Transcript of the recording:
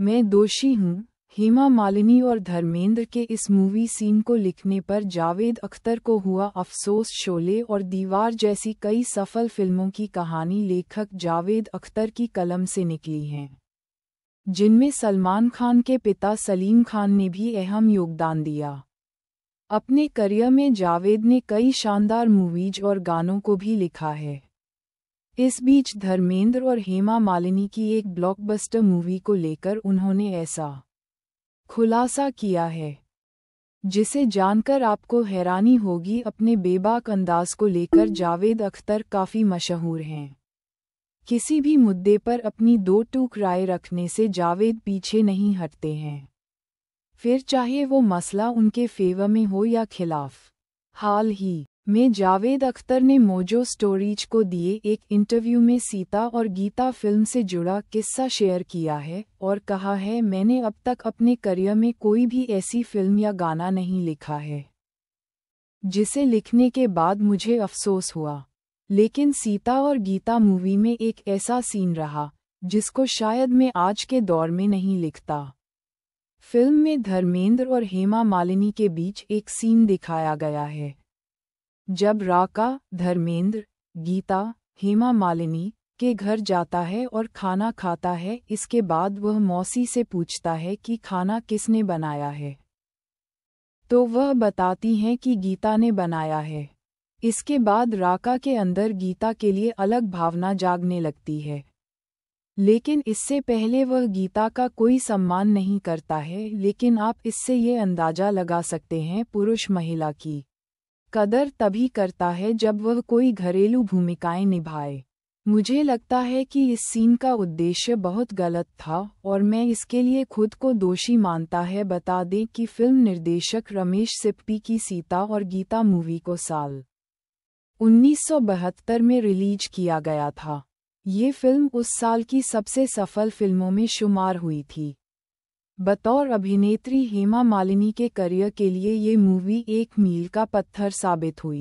मैं दोषी हूँ हेमा मालिनी और धर्मेंद्र के इस मूवी सीन को लिखने पर जावेद अख्तर को हुआ अफसोस शोले और दीवार जैसी कई सफल फिल्मों की कहानी लेखक जावेद अख्तर की कलम से निकली हैं जिनमें सलमान खान के पिता सलीम खान ने भी अहम योगदान दिया अपने करियर में जावेद ने कई शानदार मूवीज और गानों को भी लिखा है इस बीच धर्मेंद्र और हेमा मालिनी की एक ब्लॉकबस्टर मूवी को लेकर उन्होंने ऐसा खुलासा किया है जिसे जानकर आपको हैरानी होगी अपने बेबाक अंदाज को लेकर जावेद अख्तर काफ़ी मशहूर हैं किसी भी मुद्दे पर अपनी दो टूक राय रखने से जावेद पीछे नहीं हटते हैं फिर चाहे वो मसला उनके फेवर में हो या खिलाफ हाल ही में जावेद अख्तर ने मोजो स्टोरीज को दिए एक इंटरव्यू में सीता और गीता फिल्म से जुड़ा किस्सा शेयर किया है और कहा है मैंने अब तक अपने करियर में कोई भी ऐसी फिल्म या गाना नहीं लिखा है जिसे लिखने के बाद मुझे अफसोस हुआ लेकिन सीता और गीता मूवी में एक ऐसा सीन रहा जिसको शायद मैं आज के दौर में नहीं लिखता फिल्म में धर्मेंद्र और हेमा मालिनी के बीच एक सीन दिखाया गया है जब राका धर्मेंद्र गीता हेमा मालिनी के घर जाता है और खाना खाता है इसके बाद वह मौसी से पूछता है कि खाना किसने बनाया है तो वह बताती हैं कि गीता ने बनाया है इसके बाद राका के अंदर गीता के लिए अलग भावना जागने लगती है लेकिन इससे पहले वह गीता का कोई सम्मान नहीं करता है लेकिन आप इससे ये अंदाजा लगा सकते हैं पुरुष महिला की कदर तभी करता है जब वह कोई घरेलू भूमिकाएं निभाए मुझे लगता है कि इस सीन का उद्देश्य बहुत गलत था और मैं इसके लिए खुद को दोषी मानता है बता दें कि फिल्म निर्देशक रमेश सिप्पी की सीता और गीता मूवी को साल 1972 में रिलीज किया गया था ये फिल्म उस साल की सबसे सफल फिल्मों में शुमार हुई थी बतौर अभिनेत्री हेमा मालिनी के करियर के लिए ये मूवी एक मील का पत्थर साबित हुई